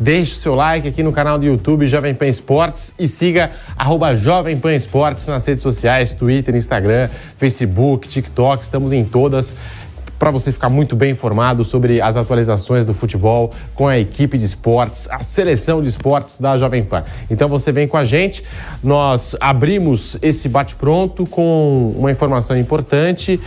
Deixe o seu like aqui no canal do YouTube Jovem Pan Esportes e siga arroba Jovem Pan Esportes nas redes sociais, Twitter, Instagram, Facebook, TikTok, estamos em todas para você ficar muito bem informado sobre as atualizações do futebol com a equipe de esportes, a seleção de esportes da Jovem Pan. Então você vem com a gente, nós abrimos esse bate-pronto com uma informação importante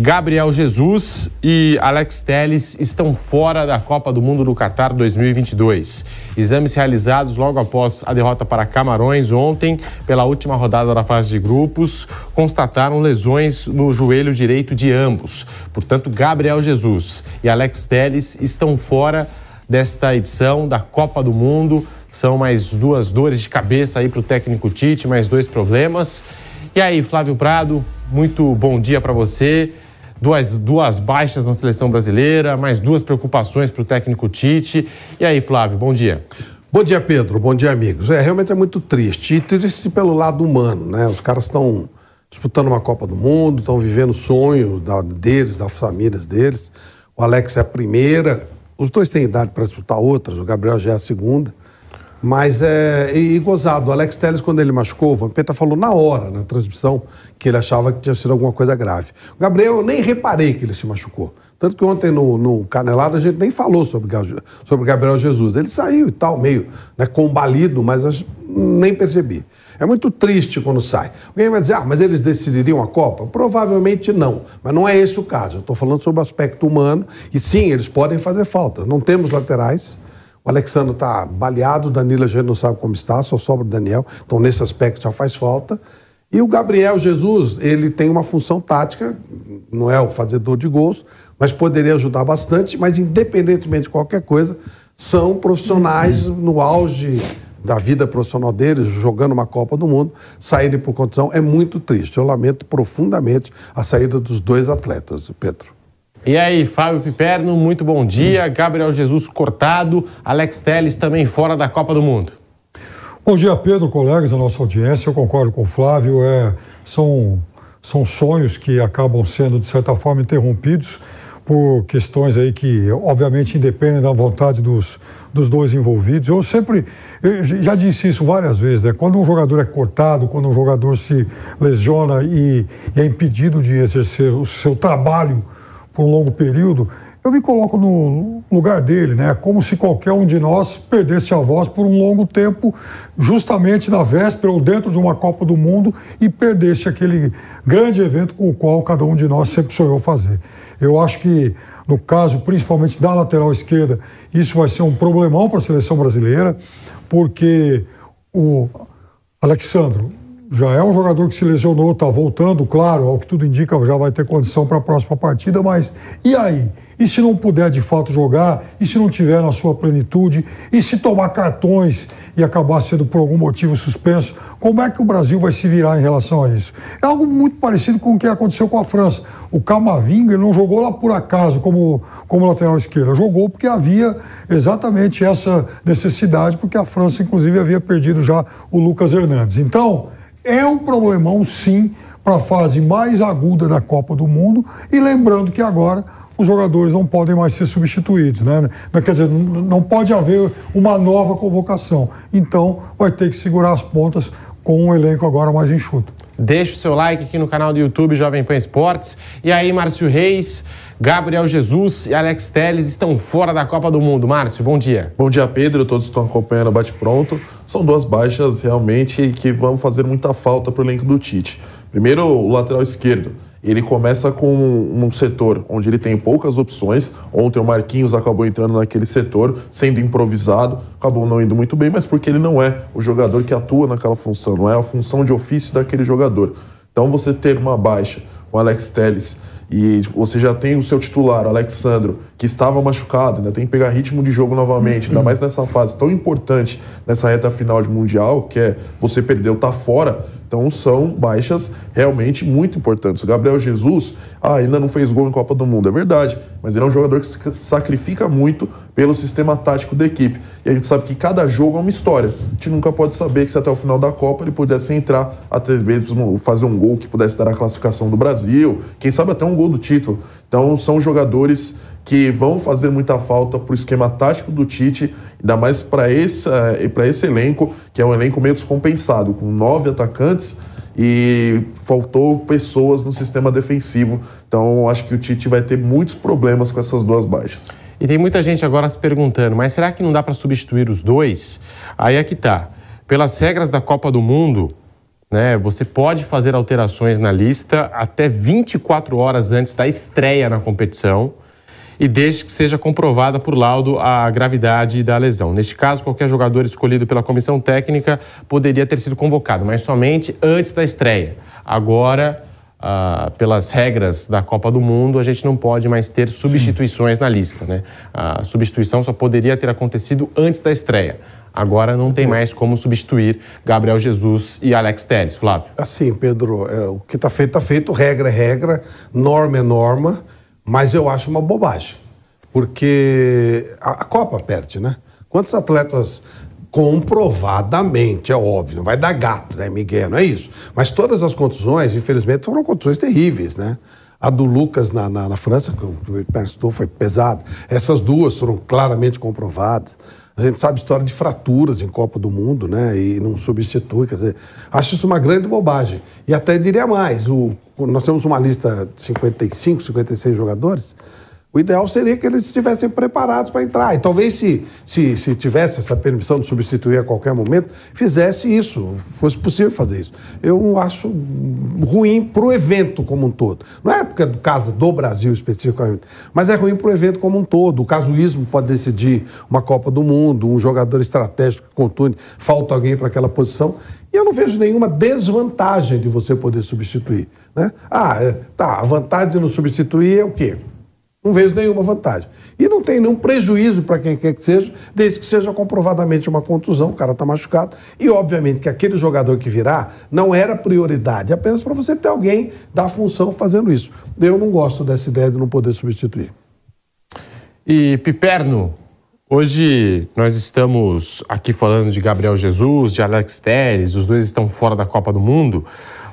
Gabriel Jesus e Alex Telles estão fora da Copa do Mundo do Catar 2022. Exames realizados logo após a derrota para Camarões ontem, pela última rodada da fase de grupos, constataram lesões no joelho direito de ambos. Portanto, Gabriel Jesus e Alex Telles estão fora desta edição da Copa do Mundo. São mais duas dores de cabeça aí para o técnico Tite, mais dois problemas. E aí, Flávio Prado, muito bom dia para você duas, duas baixas na seleção brasileira, mais duas preocupações para o técnico Tite. E aí, Flávio, bom dia. Bom dia, Pedro. Bom dia, amigos. É, realmente é muito triste. E triste pelo lado humano, né? Os caras estão disputando uma Copa do Mundo, estão vivendo sonhos da, deles, das famílias deles. O Alex é a primeira. Os dois têm idade para disputar outras, o Gabriel já é a segunda. Mas é. E, e gozado, o Alex Telles, quando ele machucou, o Vampeta falou na hora, na transmissão, que ele achava que tinha sido alguma coisa grave. O Gabriel, eu nem reparei que ele se machucou. Tanto que ontem no, no Canelado a gente nem falou sobre, sobre Gabriel Jesus. Ele saiu e tal, meio né, combalido, mas eu nem percebi. É muito triste quando sai. Alguém vai dizer, ah, mas eles decidiriam a Copa? Provavelmente não, mas não é esse o caso. Eu estou falando sobre o aspecto humano e sim, eles podem fazer falta. Não temos laterais o Alexandre está baleado, o Danilo a gente não sabe como está, só sobra o Daniel. Então, nesse aspecto, já faz falta. E o Gabriel Jesus, ele tem uma função tática, não é o fazedor de gols, mas poderia ajudar bastante. Mas, independentemente de qualquer coisa, são profissionais no auge da vida profissional deles, jogando uma Copa do Mundo, saírem por condição é muito triste. Eu lamento profundamente a saída dos dois atletas, Pedro. E aí, Fábio Piperno, muito bom dia. Gabriel Jesus cortado, Alex Teles também fora da Copa do Mundo. Bom dia, Pedro, colegas da nossa audiência. Eu concordo com o Flávio. É, são, são sonhos que acabam sendo, de certa forma, interrompidos por questões aí que, obviamente, independem da vontade dos, dos dois envolvidos. Eu sempre, eu já disse isso várias vezes, né? Quando um jogador é cortado, quando um jogador se lesiona e, e é impedido de exercer o seu trabalho por um longo período, eu me coloco no lugar dele, né? Como se qualquer um de nós perdesse a voz por um longo tempo, justamente na véspera ou dentro de uma Copa do Mundo e perdesse aquele grande evento com o qual cada um de nós sempre sonhou fazer. Eu acho que no caso principalmente da lateral esquerda, isso vai ser um problemão para a seleção brasileira, porque o Alexandro já é um jogador que se lesionou, está voltando, claro, ao que tudo indica, já vai ter condição para a próxima partida, mas e aí? E se não puder de fato jogar? E se não tiver na sua plenitude? E se tomar cartões e acabar sendo por algum motivo suspenso? Como é que o Brasil vai se virar em relação a isso? É algo muito parecido com o que aconteceu com a França. O Camavinga não jogou lá por acaso como, como lateral esquerdo, jogou porque havia exatamente essa necessidade, porque a França, inclusive, havia perdido já o Lucas Hernandes. Então é um problemão, sim, para a fase mais aguda da Copa do Mundo. E lembrando que agora os jogadores não podem mais ser substituídos, né? Quer dizer, não pode haver uma nova convocação. Então, vai ter que segurar as pontas com um elenco agora mais enxuto. Deixe o seu like aqui no canal do YouTube Jovem Pan Esportes. E aí, Márcio Reis. Gabriel Jesus e Alex Telles estão fora da Copa do Mundo. Márcio, bom dia. Bom dia, Pedro. Todos estão acompanhando o Bate Pronto. São duas baixas realmente que vão fazer muita falta para o elenco do Tite. Primeiro, o lateral esquerdo. Ele começa com um setor onde ele tem poucas opções. Ontem o Marquinhos acabou entrando naquele setor, sendo improvisado, acabou não indo muito bem, mas porque ele não é o jogador que atua naquela função, não é a função de ofício daquele jogador. Então você ter uma baixa, o Alex Telles e você já tem o seu titular, Alexandro, que estava machucado, ainda tem que pegar ritmo de jogo novamente, ainda uhum. mais nessa fase tão importante, nessa reta final de Mundial, que é você perdeu, tá fora então são baixas realmente muito importantes. O Gabriel Jesus ah, ainda não fez gol em Copa do Mundo, é verdade, mas ele é um jogador que se sacrifica muito pelo sistema tático da equipe. E a gente sabe que cada jogo é uma história. A gente nunca pode saber que se até o final da Copa ele pudesse entrar, até vezes fazer um gol que pudesse dar a classificação do Brasil, quem sabe até um gol do título. Então são jogadores que vão fazer muita falta para o esquema tático do Tite, ainda mais para esse, eh, pra esse elenco, que é um elenco meio descompensado, com nove atacantes e faltou pessoas no sistema defensivo. Então acho que o Tite vai ter muitos problemas com essas duas baixas. E tem muita gente agora se perguntando, mas será que não dá para substituir os dois? Aí é que tá. Pelas regras da Copa do Mundo, né, você pode fazer alterações na lista até 24 horas antes da estreia na competição e desde que seja comprovada por laudo a gravidade da lesão. Neste caso, qualquer jogador escolhido pela comissão técnica poderia ter sido convocado, mas somente antes da estreia. Agora, ah, pelas regras da Copa do Mundo, a gente não pode mais ter substituições Sim. na lista. Né? A substituição só poderia ter acontecido antes da estreia. Agora não tem mais como substituir Gabriel Jesus e Alex Telles, Flávio. Assim, Pedro, é, o que está feito, está feito, regra é regra, norma é norma. Mas eu acho uma bobagem, porque a, a Copa perde, né? Quantos atletas comprovadamente, é óbvio, não vai dar gato, né, Miguel? Não é isso. Mas todas as contusões, infelizmente, foram contusões terríveis, né? A do Lucas na, na, na França, que o prestou, foi pesado. Essas duas foram claramente comprovadas. A gente sabe história de fraturas em Copa do Mundo, né? E não substitui, quer dizer, acho isso uma grande bobagem. E até diria mais, o, nós temos uma lista de 55, 56 jogadores, o ideal seria que eles estivessem preparados para entrar. E talvez se, se, se, tivesse essa permissão de substituir a qualquer momento, fizesse isso, fosse possível fazer isso. Eu acho ruim para o evento como um todo. Não é porque é do caso do Brasil especificamente, mas é ruim para o evento como um todo. O casuísmo pode decidir uma Copa do Mundo, um jogador estratégico que contune, falta alguém para aquela posição. E eu não vejo nenhuma desvantagem de você poder substituir. Né? Ah, é, tá, a vantagem de não substituir é o quê? Não vejo nenhuma vantagem. E não tem nenhum prejuízo para quem quer que seja, desde que seja comprovadamente uma contusão, o cara está machucado. E, obviamente, que aquele jogador que virá não era prioridade, apenas para você ter alguém da função fazendo isso. Eu não gosto dessa ideia de não poder substituir. E, Piperno, Hoje nós estamos aqui falando de Gabriel Jesus, de Alex Teres, os dois estão fora da Copa do Mundo,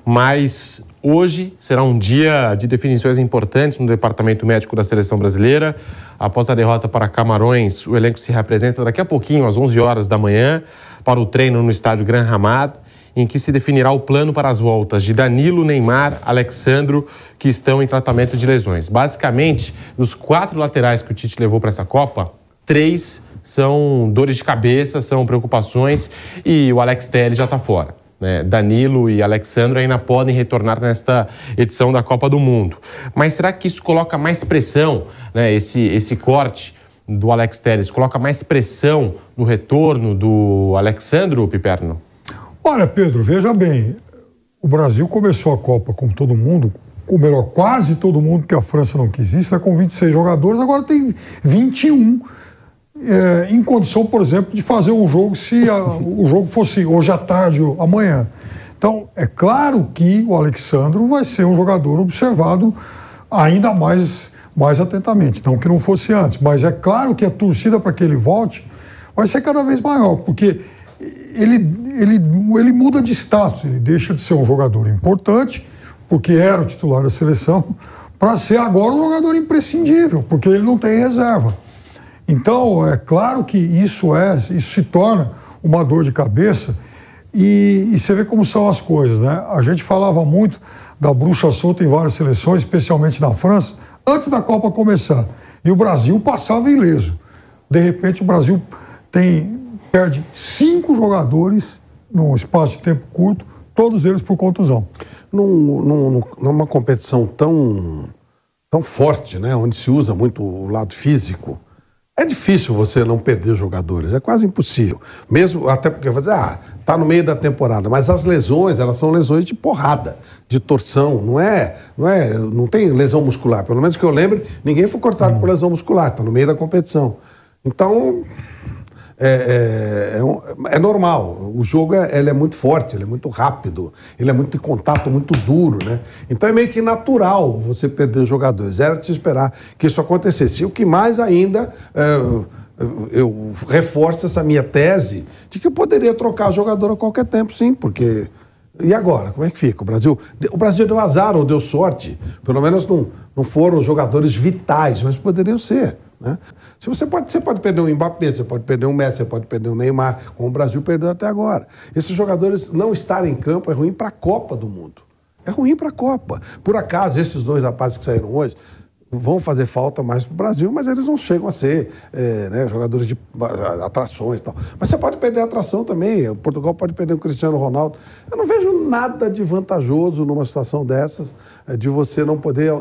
mas Hoje será um dia de definições importantes no departamento médico da seleção brasileira. Após a derrota para Camarões, o elenco se reapresenta daqui a pouquinho, às 11 horas da manhã, para o treino no estádio Gran Ramada, em que se definirá o plano para as voltas de Danilo, Neymar, Alexandro, que estão em tratamento de lesões. Basicamente, dos quatro laterais que o Tite levou para essa Copa, três são dores de cabeça, são preocupações e o Alex Telles já está fora. Né? Danilo e Alexandre ainda podem retornar nesta edição da Copa do Mundo. Mas será que isso coloca mais pressão, né? esse, esse corte do Alex Teles, coloca mais pressão no retorno do Alexandre Piperno? Olha, Pedro, veja bem, o Brasil começou a Copa com todo mundo, ou melhor, quase todo mundo, porque a França não quis isso, é com 26 jogadores, agora tem 21 é, em condição, por exemplo, de fazer um jogo se a, o jogo fosse hoje à tarde ou amanhã. Então, é claro que o Alexandro vai ser um jogador observado ainda mais, mais atentamente. Não que não fosse antes, mas é claro que a torcida para que ele volte vai ser cada vez maior, porque ele, ele, ele muda de status, ele deixa de ser um jogador importante, porque era o titular da seleção, para ser agora um jogador imprescindível, porque ele não tem reserva. Então, é claro que isso é, isso se torna uma dor de cabeça e, e, você vê como são as coisas, né? A gente falava muito da bruxa solta em várias seleções, especialmente na França, antes da Copa começar. E o Brasil passava ileso. De repente, o Brasil tem perde cinco jogadores num espaço de tempo curto, todos eles por contusão. Num, num, numa competição tão, tão forte, né? onde se usa muito o lado físico, é difícil você não perder jogadores, é quase impossível. Mesmo até porque você ah, tá no meio da temporada, mas as lesões, elas são lesões de porrada, de torção, não é, não é, não tem lesão muscular, pelo menos que eu lembre, ninguém foi cortado hum. por lesão muscular, tá no meio da competição. Então, é, é, é, é, normal. O jogo é, ele é muito forte, ele é muito rápido, ele é muito de contato, muito duro, né? Então é meio que natural você perder jogadores. Era de se esperar que isso acontecesse. E o que mais ainda. É, eu reforço essa minha tese de que eu poderia trocar jogador a qualquer tempo, sim, porque. E agora? Como é que fica? O Brasil. O Brasil deu azar ou deu sorte. Pelo menos não, não foram jogadores vitais, mas poderiam ser. Né? Se você pode, você pode perder um Mbappé, você pode perder um Messi, você pode perder um Neymar, como o Brasil perdeu até agora. Esses jogadores não estarem em campo é ruim para a Copa do Mundo. É ruim para a Copa. Por acaso, esses dois rapazes que saíram hoje, vão fazer falta mais para o Brasil, mas eles não chegam a ser é, né, jogadores de atrações e tal. Mas você pode perder a atração também. O Portugal pode perder o Cristiano Ronaldo. Eu não vejo nada de vantajoso numa situação dessas, é, de você não poder.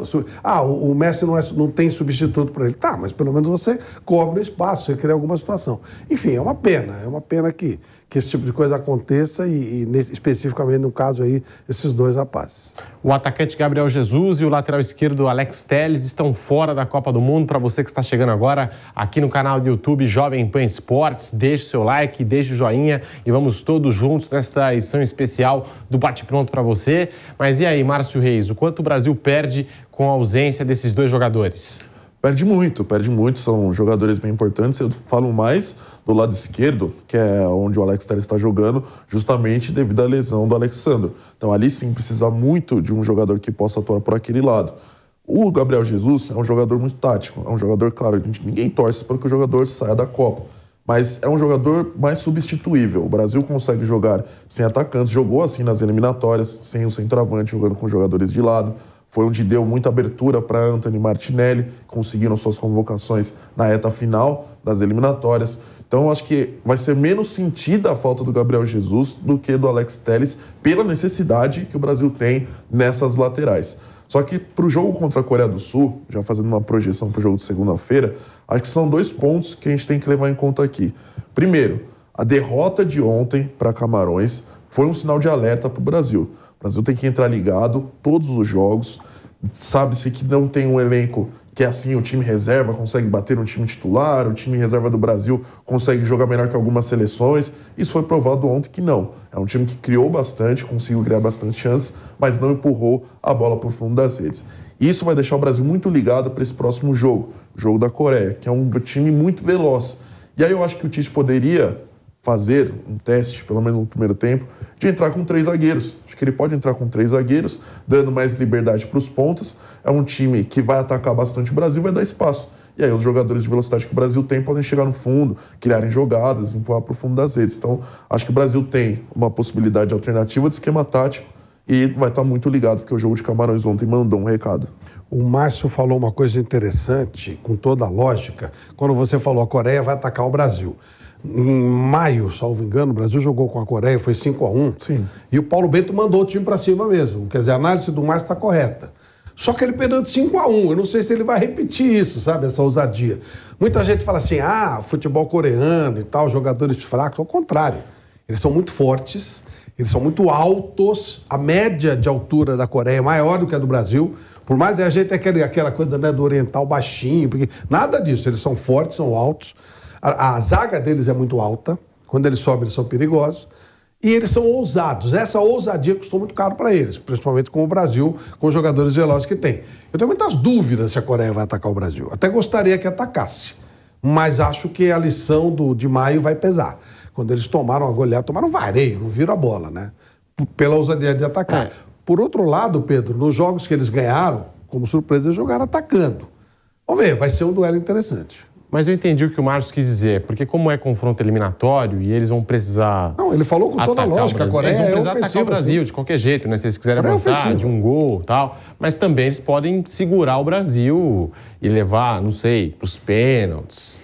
Ah, o Messi não, é, não tem substituto para ele. Tá, mas pelo menos você cobre o espaço, você cria alguma situação. Enfim, é uma pena, é uma pena que que esse tipo de coisa aconteça e, e nesse, especificamente no caso aí, esses dois rapazes. O atacante Gabriel Jesus e o lateral esquerdo Alex Teles estão fora da Copa do Mundo. Para você que está chegando agora aqui no canal do YouTube Jovem Pan Esportes, deixe seu like, deixe o joinha e vamos todos juntos nesta edição especial do Bate Pronto para você. Mas e aí, Márcio Reis, o quanto o Brasil perde com a ausência desses dois jogadores? perde muito, perde muito, são jogadores bem importantes. Eu falo mais do lado esquerdo, que é onde o Alex Telles está jogando, justamente devido à lesão do Alexandre Então ali sim precisa muito de um jogador que possa atuar por aquele lado. O Gabriel Jesus é um jogador muito tático, é um jogador, claro, ninguém torce para que o jogador saia da Copa, mas é um jogador mais substituível. O Brasil consegue jogar sem atacantes, jogou assim nas eliminatórias, sem o centroavante, jogando com jogadores de lado. Foi onde deu muita abertura para Anthony Martinelli, conseguiram suas convocações na reta final das eliminatórias. Então, eu acho que vai ser menos sentida a falta do Gabriel Jesus do que do Alex Telles, pela necessidade que o Brasil tem nessas laterais. Só que para o jogo contra a Coreia do Sul, já fazendo uma projeção para o jogo de segunda-feira, acho que são dois pontos que a gente tem que levar em conta aqui. Primeiro, a derrota de ontem para Camarões foi um sinal de alerta para o Brasil. Brasil tem que entrar ligado todos os jogos. Sabe-se que não tem um elenco que é assim, o time reserva consegue bater um time titular, o time reserva do Brasil consegue jogar melhor que algumas seleções. Isso foi provado ontem que não. É um time que criou bastante, conseguiu criar bastante chances, mas não empurrou a bola para o fundo das redes. Isso vai deixar o Brasil muito ligado para esse próximo jogo, o jogo da Coreia, que é um time muito veloz. E aí eu acho que o Tite poderia fazer um teste, pelo menos no primeiro tempo, de entrar com três zagueiros. Acho que ele pode entrar com três zagueiros, dando mais liberdade para os pontas. É um time que vai atacar bastante o Brasil, vai dar espaço. E aí os jogadores de velocidade que o Brasil tem podem chegar no fundo, criarem jogadas, empurrar para o fundo das redes. Então, acho que o Brasil tem uma possibilidade alternativa de esquema tático e vai estar tá muito ligado, porque o jogo de Camarões ontem mandou um recado. O Márcio falou uma coisa interessante, com toda a lógica, quando você falou a Coreia vai atacar o Brasil. Em maio, salvo engano, o Brasil jogou com a Coreia, foi 5 a 1 Sim. E o Paulo Bento mandou o time para cima mesmo. Quer dizer, a análise do Márcio está correta. Só que ele perdeu de 5 a 1 Eu não sei se ele vai repetir isso, sabe? Essa ousadia. Muita gente fala assim: ah, futebol coreano e tal, jogadores fracos. Ao contrário. Eles são muito fortes, eles são muito altos. A média de altura da Coreia é maior do que a do Brasil. Por mais que a gente é aquela, aquela coisa né, do oriental baixinho, porque nada disso. Eles são fortes, são altos. A, a zaga deles é muito alta. Quando eles sobem, eles são perigosos. E eles são ousados. Essa ousadia custou muito caro para eles, principalmente com o Brasil, com os jogadores velozes que tem. Eu tenho muitas dúvidas se a Coreia vai atacar o Brasil. Até gostaria que atacasse, mas acho que a lição do, de maio vai pesar. Quando eles tomaram a goleada, tomaram vareio, não viram a bola, né? P pela ousadia de atacar. É. Por outro lado, Pedro, nos jogos que eles ganharam, como surpresa, eles jogaram atacando. Vamos ver, vai ser um duelo interessante. Mas eu entendi o que o Marcos quis dizer, porque como é confronto eliminatório e eles vão precisar. Não, ele falou com toda a lógica, a Coreia. Eles vão é precisar é ofensivo, atacar o assim. Brasil de qualquer jeito, né? Se eles quiserem é avançar é de um gol tal. Mas também eles podem segurar o Brasil e levar, não sei, para os pênaltis.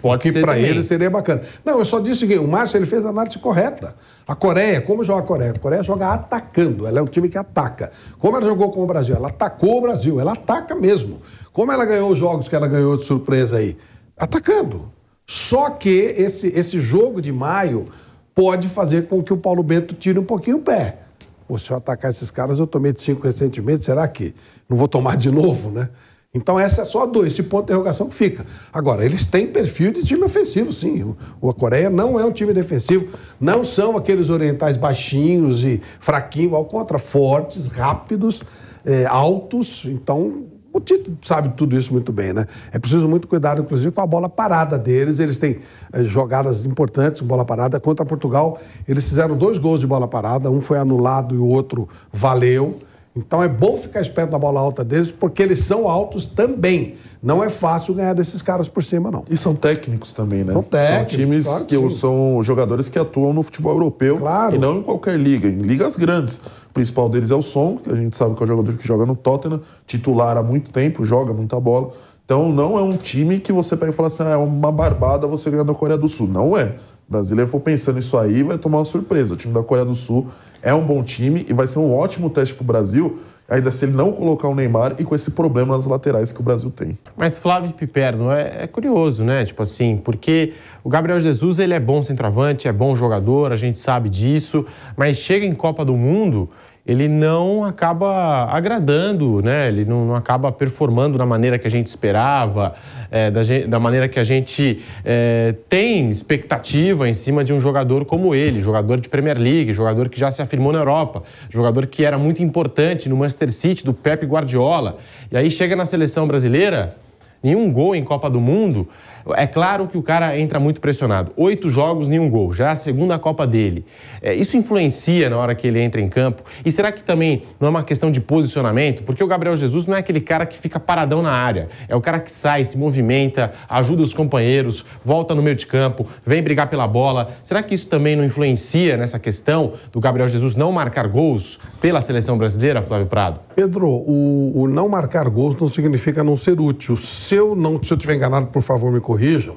Pode que para eles seria bacana. Não, eu só disse o seguinte: o Márcio ele fez a análise correta. A Coreia, como joga a Coreia? A Coreia joga atacando, ela é um time que ataca. Como ela jogou com o Brasil? Ela atacou o Brasil, ela ataca mesmo. Como ela ganhou os jogos que ela ganhou de surpresa aí? atacando. Só que esse, esse jogo de maio pode fazer com que o Paulo Bento tire um pouquinho o pé. Pô, se eu atacar esses caras, eu tomei de cinco recentemente, será que não vou tomar de novo, né? Então essa é só dois, esse ponto de interrogação que fica. Agora, eles têm perfil de time ofensivo, sim. O, a Coreia não é um time defensivo, não são aqueles orientais baixinhos e fraquinhos, ao contra, fortes, rápidos, é, altos. Então, o Tito sabe tudo isso muito bem, né? É preciso muito cuidado, inclusive, com a bola parada deles. Eles têm eh, jogadas importantes bola parada. Contra Portugal, eles fizeram dois gols de bola parada. Um foi anulado e o outro valeu. Então é bom ficar esperto na bola alta deles, porque eles são altos também. Não é fácil ganhar desses caras por cima, não. E são técnicos também, né? São técnicos. São times claro que, que são jogadores que atuam no futebol europeu claro. e não em qualquer liga, em ligas grandes principal deles é o Son, que a gente sabe que é o jogador que joga no Tottenham, titular há muito tempo, joga muita bola. Então não é um time que você pega e fala assim, ah, é uma barbada você ganhar da Coreia do Sul. Não é. O brasileiro for pensando isso aí, vai tomar uma surpresa. O time da Coreia do Sul é um bom time e vai ser um ótimo teste para o Brasil, ainda se ele não colocar o Neymar e com esse problema nas laterais que o Brasil tem. Mas Flávio Piperno, é, é curioso, né? Tipo assim, porque o Gabriel Jesus ele é bom centroavante, é bom jogador, a gente sabe disso, mas chega em Copa do Mundo ele não acaba agradando, né? ele não, não, acaba performando da maneira que a gente esperava, é, da, da, maneira que a gente é, tem expectativa em cima de um jogador como ele, jogador de Premier League, jogador que já se afirmou na Europa, jogador que era muito importante no Manchester City, do Pep Guardiola. E aí chega na seleção brasileira, nenhum gol em Copa do Mundo, é claro que o cara entra muito pressionado. Oito jogos, nenhum gol. Já é a segunda Copa dele. É, isso influencia na hora que ele entra em campo? E será que também não é uma questão de posicionamento? Porque o Gabriel Jesus não é aquele cara que fica paradão na área. É o cara que sai, se movimenta, ajuda os companheiros, volta no meio de campo, vem brigar pela bola. Será que isso também não influencia nessa questão do Gabriel Jesus não marcar gols pela seleção brasileira, Flávio Prado? Pedro, o, o não marcar gols não significa não ser útil. Se eu, não, se eu tiver enganado, por favor, me corrija corrijam.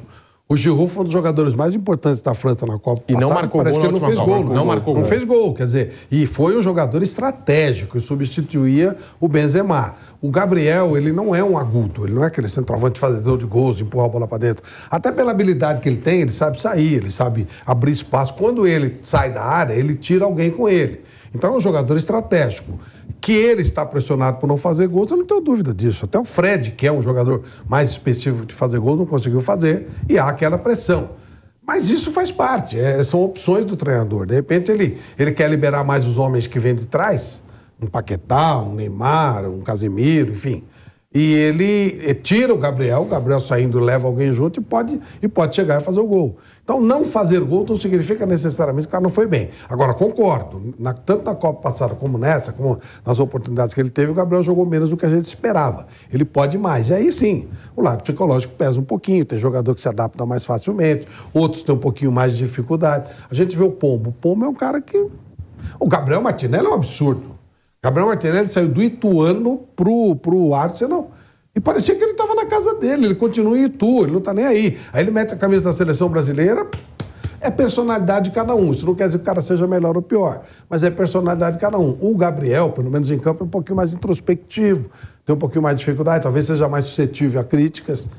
O Giroud foi um dos jogadores mais importantes da França na Copa e passada. não marcou Parece gol que ele não fez gol. Não, não né? marcou Não gol. fez gol, quer dizer, e foi um jogador estratégico e substituía o Benzema. O Gabriel, ele não é um agudo, ele não é aquele centroavante fazedor de gols, empurrar a bola para dentro. Até pela habilidade que ele tem, ele sabe sair, ele sabe abrir espaço. Quando ele sai da área, ele tira alguém com ele. Então é um jogador estratégico. Que ele está pressionado por não fazer gols, eu não tenho dúvida disso. Até o Fred, que é um jogador mais específico de fazer gols, não conseguiu fazer e há aquela pressão. Mas isso faz parte, é, são opções do treinador. De repente ele, ele quer liberar mais os homens que vêm de trás, um Paquetá, um Neymar, um Casemiro, enfim e ele eh, tira o Gabriel, o Gabriel saindo leva alguém junto e pode, e pode chegar e fazer o gol. Então, não fazer gol não significa necessariamente que o cara não foi bem. Agora, concordo, na, tanto na Copa passada como nessa, como nas oportunidades que ele teve, o Gabriel jogou menos do que a gente esperava. Ele pode mais. E aí sim, o lado psicológico pesa um pouquinho, tem jogador que se adapta mais facilmente, outros têm um pouquinho mais de dificuldade. A gente vê o Pombo. O Pombo é um cara que. O Gabriel Martinelli é um absurdo. Gabriel Martinelli saiu do Ituano pro, pro Arsenal e parecia que ele estava na casa dele, ele continua em Itu, ele não está nem aí. Aí ele mete a camisa da seleção brasileira, é personalidade de cada um. Isso não quer dizer que o cara seja melhor ou pior, mas é personalidade de cada um. O Gabriel, pelo menos em campo, é um pouquinho mais introspectivo, tem um pouquinho mais de dificuldade, talvez seja mais suscetível a críticas.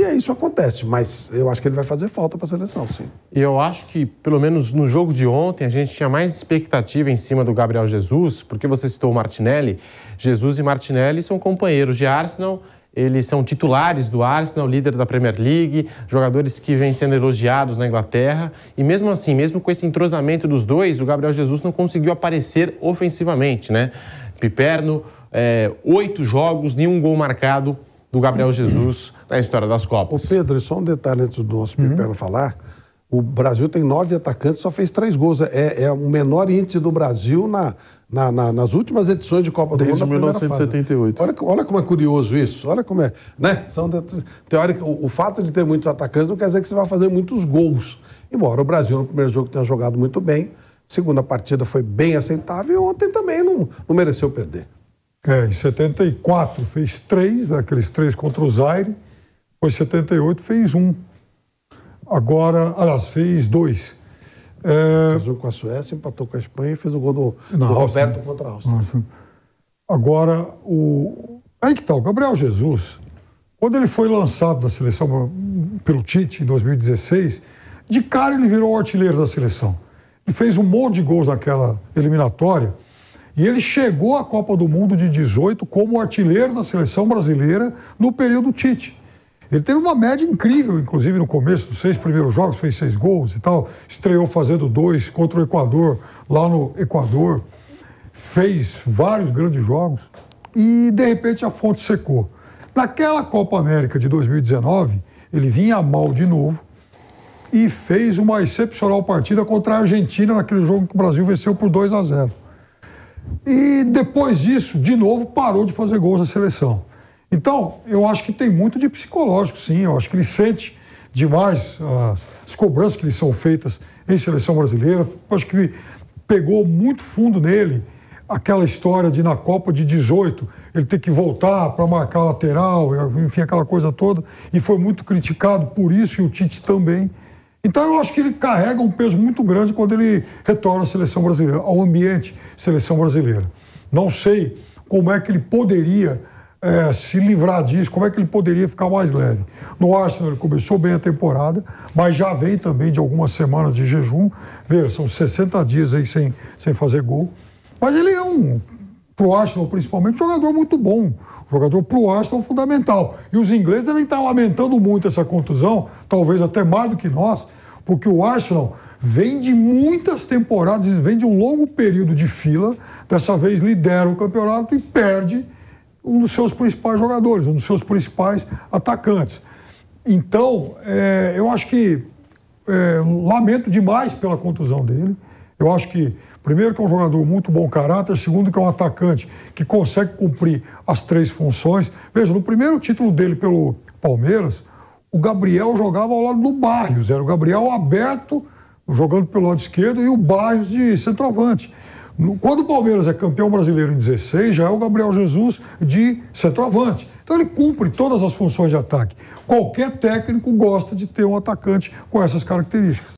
E aí isso acontece, mas eu acho que ele vai fazer falta para a seleção, sim. E eu acho que, pelo menos no jogo de ontem, a gente tinha mais expectativa em cima do Gabriel Jesus, porque você citou o Martinelli. Jesus e Martinelli são companheiros de Arsenal, eles são titulares do Arsenal, líder da Premier League, jogadores que vêm sendo elogiados na Inglaterra. E mesmo assim, mesmo com esse entrosamento dos dois, o Gabriel Jesus não conseguiu aparecer ofensivamente, né? Piperno, é, oito jogos, nenhum gol marcado do Gabriel Jesus na história das Copas. Ô Pedro, só um detalhe antes do nosso uhum. Pipelo falar. O Brasil tem nove atacantes, só fez três gols. É, é o menor índice do Brasil na, na, na, nas últimas edições de Copa Desde do Mundo. Desde 1978. Olha, olha, como é curioso isso. Olha como é. Né? São, teórico, o, o, fato de ter muitos atacantes não quer dizer que você vai fazer muitos gols. Embora o Brasil, no primeiro jogo, tenha jogado muito bem, segunda partida foi bem aceitável e ontem também não, não mereceu perder. É, em 74 fez três, daqueles né, três contra o Zaire, depois em 78 fez um. Agora, aliás, fez dois. É... Fez um com a Suécia, empatou com a Espanha e fez o gol do, do Roberto contra a Áustria. Nossa. Agora, o... aí que tá, o Gabriel Jesus, quando ele foi lançado da seleção pelo Tite em 2016, de cara ele virou o artilheiro da seleção. Ele fez um monte de gols naquela eliminatória e ele chegou à Copa do Mundo de 18 como artilheiro da seleção brasileira no período Tite. Ele teve uma média incrível, inclusive no começo dos seis primeiros jogos, fez seis gols e tal. Estreou fazendo dois contra o Equador, lá no Equador. Fez vários grandes jogos e, de repente, a fonte secou. Naquela Copa América de 2019, ele vinha mal de novo e fez uma excepcional partida contra a Argentina naquele jogo que o Brasil venceu por 2 a 0. E depois disso, de novo, parou de fazer gols na seleção. Então, eu acho que tem muito de psicológico, sim. Eu acho que ele sente demais as cobranças que lhe são feitas em seleção brasileira. Eu acho que pegou muito fundo nele aquela história de na Copa de 18 ele ter que voltar para marcar lateral, enfim, aquela coisa toda. E foi muito criticado por isso, e o Tite também. Então eu acho que ele carrega um peso muito grande quando ele retorna à seleção brasileira, ao ambiente seleção brasileira. Não sei como é que ele poderia é, se livrar disso, como é que ele poderia ficar mais leve. No Arsenal ele começou bem a temporada, mas já vem também de algumas semanas de jejum. Veja, são 60 dias aí sem, sem fazer gol. Mas ele é um, pro Arsenal principalmente, um jogador muito bom jogador para o Arsenal é fundamental. E os ingleses devem estar tá lamentando muito essa contusão, talvez até mais do que nós, porque o Arsenal vem de muitas temporadas, vem de um longo período de fila, dessa vez lidera o campeonato e perde um dos seus principais jogadores, um dos seus principais atacantes. Então, é, eu acho que é, lamento demais pela contusão dele. Eu acho que Primeiro, que é um jogador muito bom caráter. Segundo, que é um atacante que consegue cumprir as três funções. Veja, no primeiro título dele pelo Palmeiras, o Gabriel jogava ao lado do Barrios. Era o Gabriel aberto, jogando pelo lado esquerdo, e o Barrios de centroavante. Quando o Palmeiras é campeão brasileiro em 16, já é o Gabriel Jesus de centroavante. Então ele cumpre todas as funções de ataque. Qualquer técnico gosta de ter um atacante com essas características.